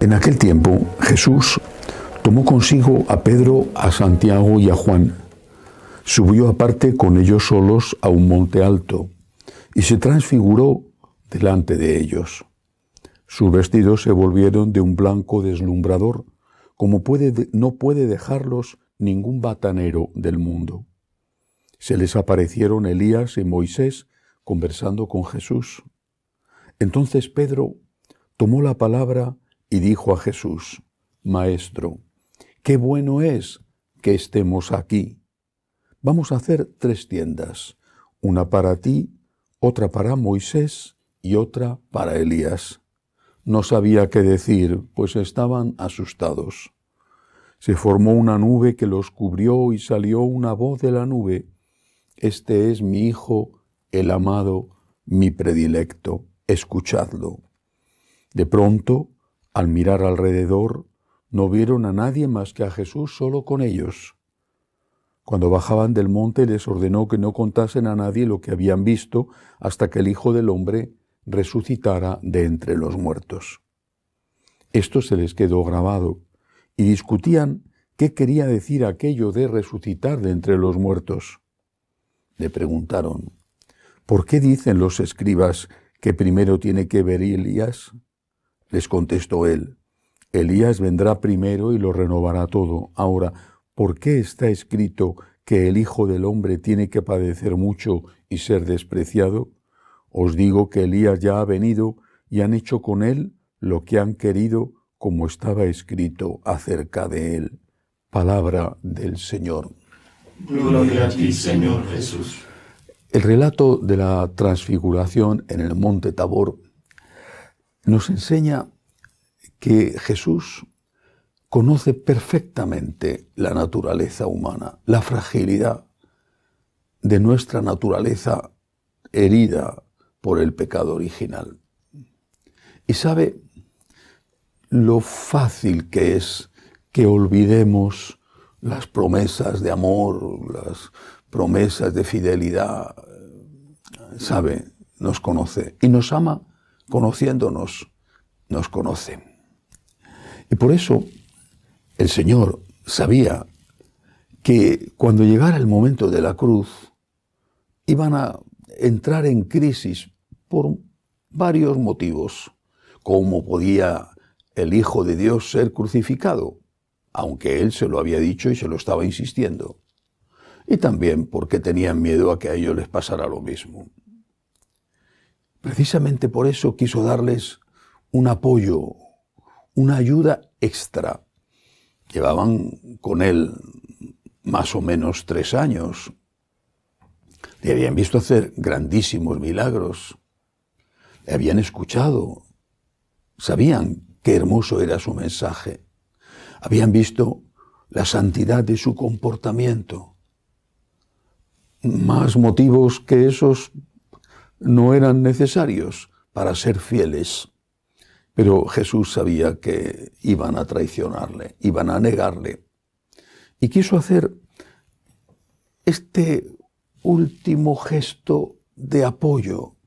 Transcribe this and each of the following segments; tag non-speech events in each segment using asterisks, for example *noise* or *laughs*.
En aquel tiempo Jesús tomó consigo a Pedro, a Santiago y a Juan. Subió aparte con ellos solos a un monte alto y se transfiguró delante de ellos. Sus vestidos se volvieron de un blanco deslumbrador, como puede, no puede dejarlos ningún batanero del mundo. Se les aparecieron Elías y Moisés conversando con Jesús. Entonces Pedro tomó la palabra y dijo a Jesús, Maestro, qué bueno es que estemos aquí. Vamos a hacer tres tiendas, una para ti, otra para Moisés y otra para Elías. No sabía qué decir, pues estaban asustados. Se formó una nube que los cubrió y salió una voz de la nube. Este es mi Hijo, el amado, mi predilecto, escuchadlo. De pronto, al mirar alrededor, no vieron a nadie más que a Jesús solo con ellos. Cuando bajaban del monte les ordenó que no contasen a nadie lo que habían visto hasta que el Hijo del Hombre resucitara de entre los muertos. Esto se les quedó grabado y discutían qué quería decir aquello de resucitar de entre los muertos. Le preguntaron, ¿por qué dicen los escribas que primero tiene que ver Elías? Les contestó él, Elías vendrá primero y lo renovará todo. Ahora, ¿por qué está escrito que el Hijo del Hombre tiene que padecer mucho y ser despreciado? Os digo que Elías ya ha venido y han hecho con él lo que han querido como estaba escrito acerca de él. Palabra del Señor. Gloria a ti, Señor Jesús. El relato de la transfiguración en el monte Tabor nos enseña que Jesús conoce perfectamente la naturaleza humana, la fragilidad de nuestra naturaleza herida por el pecado original. Y sabe lo fácil que es que olvidemos las promesas de amor, las promesas de fidelidad. Sabe, nos conoce y nos ama conociéndonos, nos conoce. Y por eso el Señor sabía que cuando llegara el momento de la cruz, iban a entrar en crisis por varios motivos, como podía el Hijo de Dios ser crucificado, aunque él se lo había dicho y se lo estaba insistiendo. Y también porque tenían miedo a que a ellos les pasara lo mismo. Precisamente por eso quiso darles un apoyo, una ayuda extra. Llevaban con él más o menos tres años. Le habían visto hacer grandísimos milagros. Le habían escuchado. Sabían Qué hermoso era su mensaje. Habían visto la santidad de su comportamiento. Más motivos que esos no eran necesarios para ser fieles. Pero Jesús sabía que iban a traicionarle, iban a negarle. Y quiso hacer este último gesto de apoyo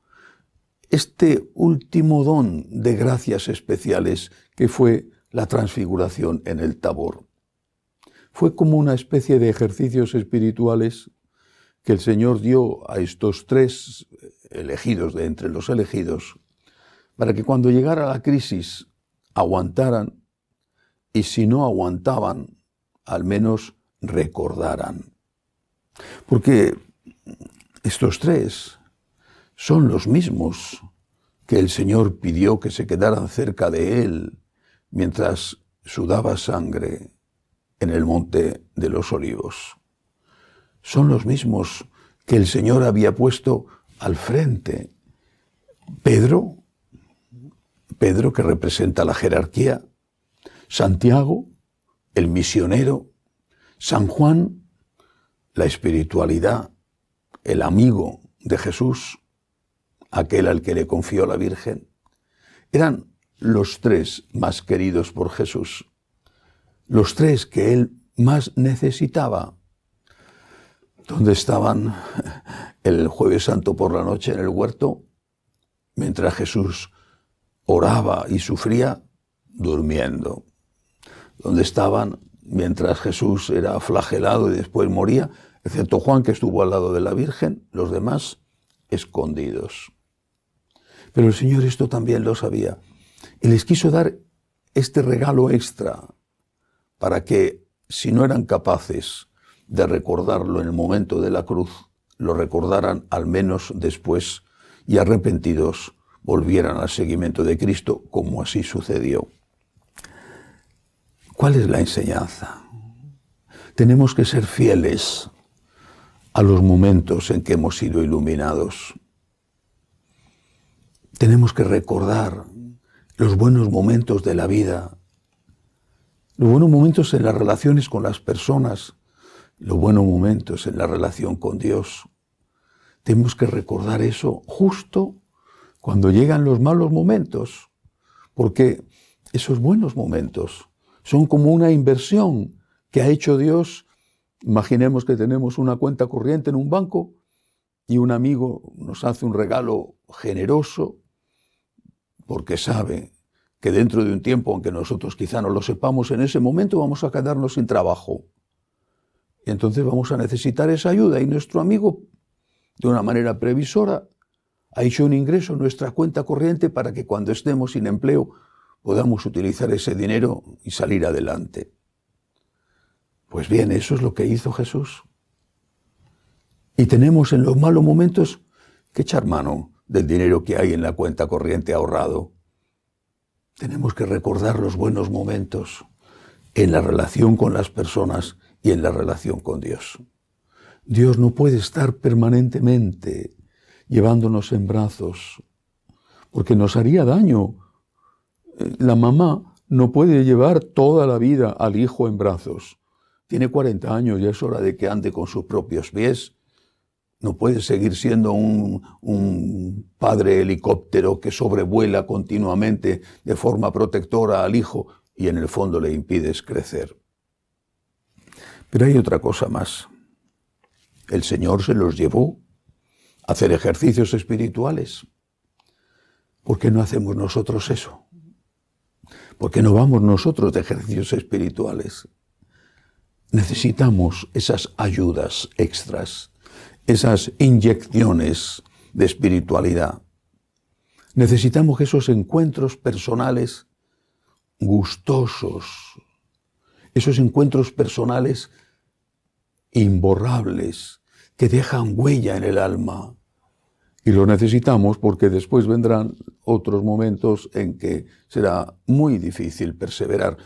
este último don de gracias especiales que fue la transfiguración en el tabor. Fue como una especie de ejercicios espirituales que el Señor dio a estos tres elegidos de entre los elegidos, para que cuando llegara la crisis aguantaran y si no aguantaban, al menos recordaran. Porque estos tres son los mismos que el Señor pidió que se quedaran cerca de él mientras sudaba sangre en el monte de los olivos. Son los mismos que el Señor había puesto al frente. Pedro, Pedro que representa la jerarquía, Santiago, el misionero, San Juan, la espiritualidad, el amigo de Jesús, aquel al que le confió la Virgen, eran los tres más queridos por Jesús, los tres que él más necesitaba. Donde estaban *laughs* el jueves santo por la noche en el huerto? Mientras Jesús oraba y sufría, durmiendo. Donde estaban mientras Jesús era flagelado y después moría? Excepto Juan, que estuvo al lado de la Virgen, los demás escondidos. Pero el Señor esto también lo sabía. Y les quiso dar este regalo extra para que, si no eran capaces de recordarlo en el momento de la cruz, lo recordaran al menos después y arrepentidos volvieran al seguimiento de Cristo, como así sucedió. ¿Cuál es la enseñanza? Tenemos que ser fieles a los momentos en que hemos sido iluminados tenemos que recordar los buenos momentos de la vida, los buenos momentos en las relaciones con las personas, los buenos momentos en la relación con Dios. Tenemos que recordar eso justo cuando llegan los malos momentos, porque esos buenos momentos son como una inversión que ha hecho Dios. Imaginemos que tenemos una cuenta corriente en un banco y un amigo nos hace un regalo generoso porque sabe que dentro de un tiempo, aunque nosotros quizá no lo sepamos en ese momento, vamos a quedarnos sin trabajo. Y entonces vamos a necesitar esa ayuda y nuestro amigo, de una manera previsora, ha hecho un ingreso en nuestra cuenta corriente para que cuando estemos sin empleo podamos utilizar ese dinero y salir adelante. Pues bien, eso es lo que hizo Jesús. Y tenemos en los malos momentos que echar mano del dinero que hay en la cuenta corriente ahorrado. Tenemos que recordar los buenos momentos en la relación con las personas y en la relación con Dios. Dios no puede estar permanentemente llevándonos en brazos, porque nos haría daño. La mamá no puede llevar toda la vida al hijo en brazos. Tiene 40 años y es hora de que ande con sus propios pies no puedes seguir siendo un, un, padre helicóptero que sobrevuela continuamente de forma protectora al hijo y en el fondo le impides crecer. Pero hay otra cosa más. El Señor se los llevó a hacer ejercicios espirituales. ¿Por qué no hacemos nosotros eso? ¿Por qué no vamos nosotros de ejercicios espirituales? Necesitamos esas ayudas extras esas inyecciones de espiritualidad. Necesitamos esos encuentros personales gustosos, esos encuentros personales imborrables que dejan huella en el alma. Y lo necesitamos porque después vendrán otros momentos en que será muy difícil perseverar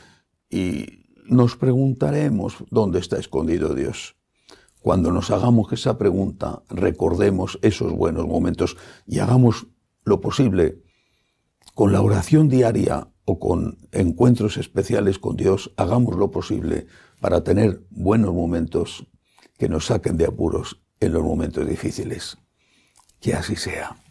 y nos preguntaremos dónde está escondido Dios cuando nos hagamos esa pregunta, recordemos esos buenos momentos y hagamos lo posible con la oración diaria o con encuentros especiales con Dios, hagamos lo posible para tener buenos momentos que nos saquen de apuros en los momentos difíciles. Que así sea.